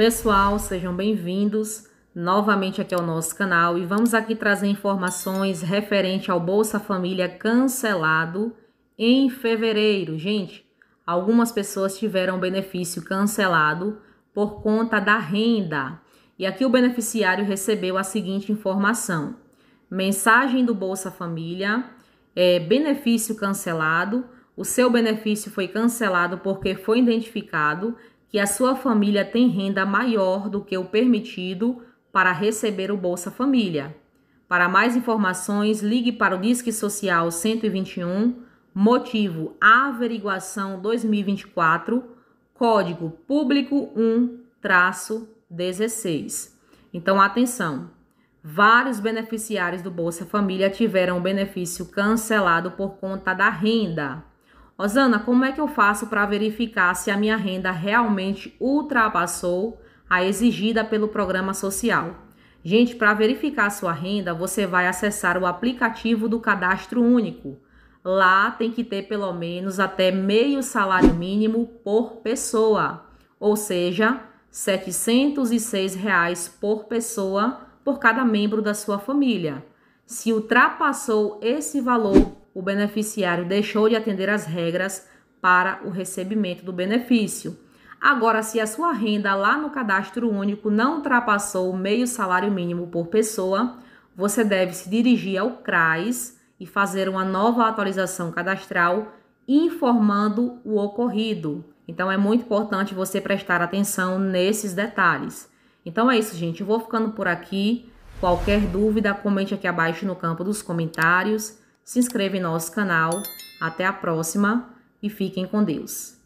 Pessoal, sejam bem-vindos novamente aqui ao nosso canal e vamos aqui trazer informações referente ao Bolsa Família cancelado em fevereiro. Gente, algumas pessoas tiveram benefício cancelado por conta da renda. E aqui o beneficiário recebeu a seguinte informação: mensagem do Bolsa Família, é, benefício cancelado. O seu benefício foi cancelado porque foi identificado que a sua família tem renda maior do que o permitido para receber o Bolsa Família. Para mais informações, ligue para o Disque Social 121, motivo Averiguação 2024, código público 1-16. Então, atenção! Vários beneficiários do Bolsa Família tiveram o benefício cancelado por conta da renda. Rosana, como é que eu faço para verificar se a minha renda realmente ultrapassou a exigida pelo programa social? Gente, para verificar a sua renda, você vai acessar o aplicativo do Cadastro Único. Lá tem que ter pelo menos até meio salário mínimo por pessoa, ou seja, R$ 706 por pessoa por cada membro da sua família. Se ultrapassou esse valor, o beneficiário deixou de atender às regras para o recebimento do benefício. Agora, se a sua renda lá no cadastro único não ultrapassou o meio salário mínimo por pessoa, você deve se dirigir ao CRAS e fazer uma nova atualização cadastral informando o ocorrido. Então, é muito importante você prestar atenção nesses detalhes. Então, é isso, gente. Eu vou ficando por aqui. Qualquer dúvida, comente aqui abaixo no campo dos comentários se inscreva em nosso canal. Até a próxima e fiquem com Deus.